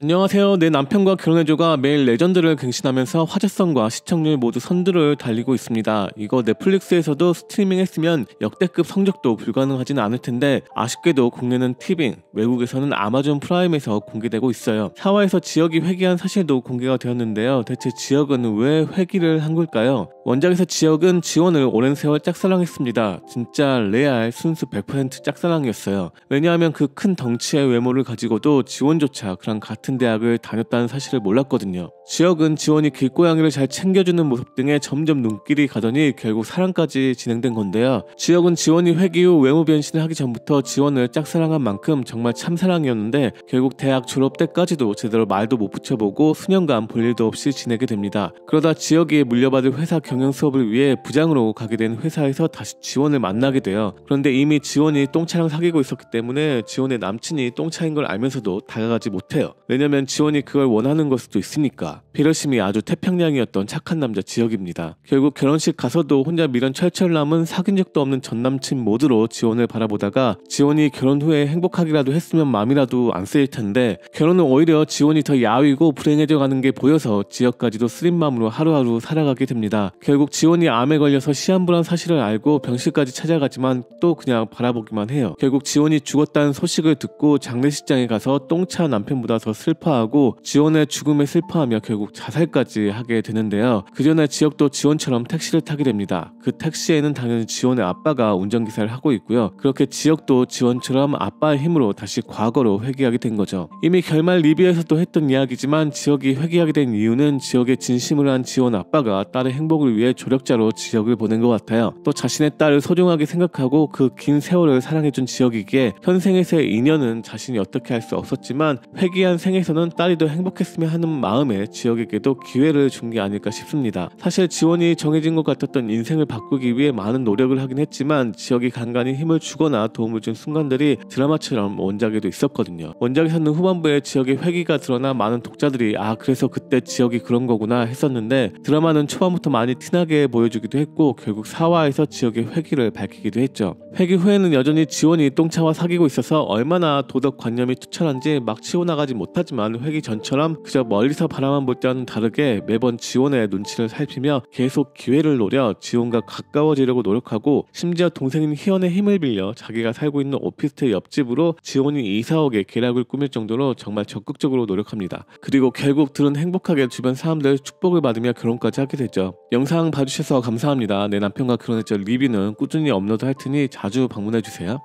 안녕하세요. 내 남편과 결혼해줘가 매일 레전드를 갱신하면서 화제성과 시청률 모두 선두를 달리고 있습니다. 이거 넷플릭스에서도 스트리밍했으면 역대급 성적도 불가능하진 않을 텐데 아쉽게도 국내는 티빙, 외국에서는 아마존 프라임에서 공개되고 있어요. 샤와에서 지역이 회귀한 사실도 공개가 되었는데요. 대체 지역은 왜 회귀를 한 걸까요? 원작에서 지역은 지원을 오랜 세월 짝사랑했습니다. 진짜 레알 순수 100% 짝사랑이었어요. 왜냐하면 그 큰 덩치의 외모를 가지고도 지원조차 그랑 같은 대학을 다녔다는 사실을 몰랐거든요. 지역은 지원이 길고양이를 잘 챙겨주는 모습 등에 점점 눈길이 가더니 결국 사랑까지 진행된 건데요. 지역은 지원이 회기 후 외모 변신을 하기 전부터 지원을 짝사랑한 만큼 정말 참사랑이었는데 결국 대학 졸업 때까지도 제대로 말도 못 붙여보고 수년간 볼 일도 없이 지내게 됩니다. 그러다 지역이 물려받을 회사 경영 수업을 위해 부장으로 가게 된 회사에서 다시 지원을 만나게 돼요. 그런데 이미 지원이 똥차랑 사귀고 있었기 때문에 지원의 남친이 똥차인 걸 알면서도 다가가지 못해요. 왜냐면 지원이 그걸 원하는 걸 수도 있으니까. 나라 심이 아주 태평양이었던 착한 남자 지역입니다. 결국 결혼식 가서도 혼자 미련 철철 남은 사귄 적도 없는 전남친 모드로 지원을 바라보다가 지원이 결혼 후에 행복하기라도 했으면 마음이라도 안 쓰일 텐데 결혼은 오히려 지원이 더 야위고 불행해져 가는 게 보여서 지역까지도 쓰린 마음으로 하루하루 살아가게 됩니다. 결국 지원이 암에 걸려서 시한부란 사실을 알고 병실까지 찾아가지만 또 그냥 바라보기만 해요. 결국 지원이 죽었다는 소식을 듣고 장례식장에 가서 똥차 남편보다 더 슬퍼하고 지원의 죽음에 슬퍼하며 결국 자살까지 하게 되는데요. 그 전에 지역도 지원처럼 택시를 타게 됩니다. 그 택시에는 당연히 지원의 아빠가 운전기사를 하고 있고요. 그렇게 지역도 지원처럼 아빠의 힘으로 다시 과거로 회귀하게 된 거죠. 이미 결말 리뷰에서도 했던 이야기지만 지역이 회귀하게 된 이유는 지역의 진심을 한 지원 아빠가 딸의 행복을 위해 조력자로 지역을 보낸 것 같아요. 또 자신의 딸을 소중하게 생각하고 그 긴 세월을 사랑해준 지역이기에 현생에서의 인연은 자신이 어떻게 할 수 없었지만 회귀한 생에서는 딸이 더 행복했으면 하는 마음에 지역에게도 기회를 준 게 아닐까 싶습니다. 사실 지원이 정해진 것 같았던 인생을 바꾸기 위해 많은 노력을 하긴 했지만 지역이 간간히 힘을 주거나 도움을 준 순간들이 드라마처럼 원작에도 있었거든요. 원작에서는 후반부에 지역의 회기가 드러나 많은 독자들이 아 그래서 그때 지역이 그런 거구나 했었는데 드라마는 초반부터 많이 티나게 보여주기도 했고 결국 사화에서 지역의 회기를 밝히기도 했죠. 회기 후에는 여전히 지원이 똥차와 사귀고 있어서 얼마나 도덕관념이 투철한지 막치워 나가지 못하지만 회기 전처럼 그저 멀리서 바라만 다음부터는 다르게 매번 지원의 눈치를 살피며 계속 기회를 노려 지원과 가까워지려고 노력하고 심지어 동생인 희원의 힘을 빌려 자기가 살고 있는 오피스텔 옆집으로 지원이 이사오게 계략을 꾸밀 정도로 정말 적극적으로 노력합니다. 그리고 결국 들은 행복하게 주변 사람들 의 축복을 받으며 결혼까지 하게 되죠. 영상 봐주셔서 감사합니다. 내 남편과 결혼했죠 리뷰는 꾸준히 업로드 할 테니 자주 방문해주세요.